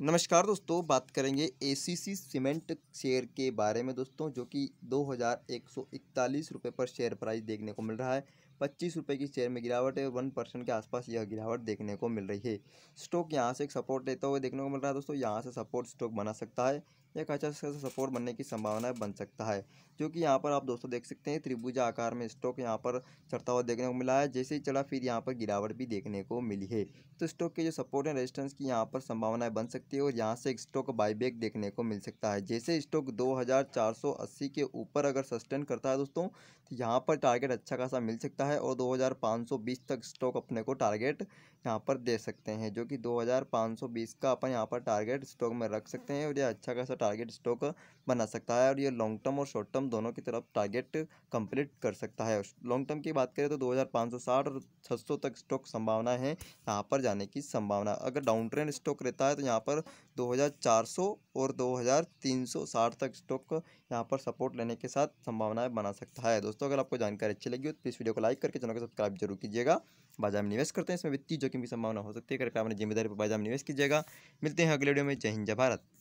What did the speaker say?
नमस्कार दोस्तों बात करेंगे ए सीमेंट शेयर के बारे में दोस्तों जो कि दो रुपए पर शेयर प्राइस देखने को मिल रहा है पच्चीस रुपये की शेयर में गिरावट है वन परसेंट के आसपास यह गिरावट देखने को मिल रही है स्टॉक यहाँ से एक सपोर्ट लेता हुआ देखने को मिल रहा है दोस्तों यहाँ से सपोर्ट स्टॉक बना सकता है एक अच्छा सपोर्ट बनने की संभावना बन सकता है जो कि यहाँ पर आप दोस्तों देख सकते हैं त्रिभुजा आकार में स्टॉक यहाँ पर चढ़ता हुआ देखने को मिला है जैसे ही चढ़ा फिर यहाँ पर गिरावट भी देखने को मिली है तो स्टॉक के जो सपोर्ट एंड रेजिस्टेंस की यहाँ पर संभावनाएं बन सकती है और यहाँ से स्टॉक बाईबैक देखने को मिल सकता है जैसे स्टॉक दो के ऊपर अगर सस्टेन करता है दोस्तों तो यहाँ पर टारगेट अच्छा खासा मिल सकता है और दो तक स्टॉक अपने को टारगेट यहाँ पर दे सकते हैं जो कि दो का अपन यहाँ पर टारगेट स्टॉक में रख सकते हैं और यह अच्छा खासा टारगेट स्टॉक बना सकता है और ये लॉन्ग टर्म और शॉर्ट टर्म दोनों की तरफ टारगेट कंप्लीट कर सकता है लॉन्ग टर्म की बात करें तो 2560 और 600 तक स्टॉक संभावना है यहाँ पर जाने की संभावना अगर डाउन ट्रेंड स्टॉक रहता है तो यहाँ पर 2400 और 2360 तक स्टॉक यहाँ पर सपोर्ट लेने के साथ संभावनाएं बना सकता है दोस्तों अगर आपको जानकारी अच्छी लगी हो तो प्लीज़ वीडियो को लाइक करके चैनल को सब्सक्राइब जरूर कीजिएगा बाजार में निवेश करते हैं इसमें वित्तीय जोखिम की संभावना हो सकती है कृपया अपनी जिम्मेदारी पर बाजार में निवेश कीजिएगा मिलते हैं अगले वीडियो में जय हिंद जय भारत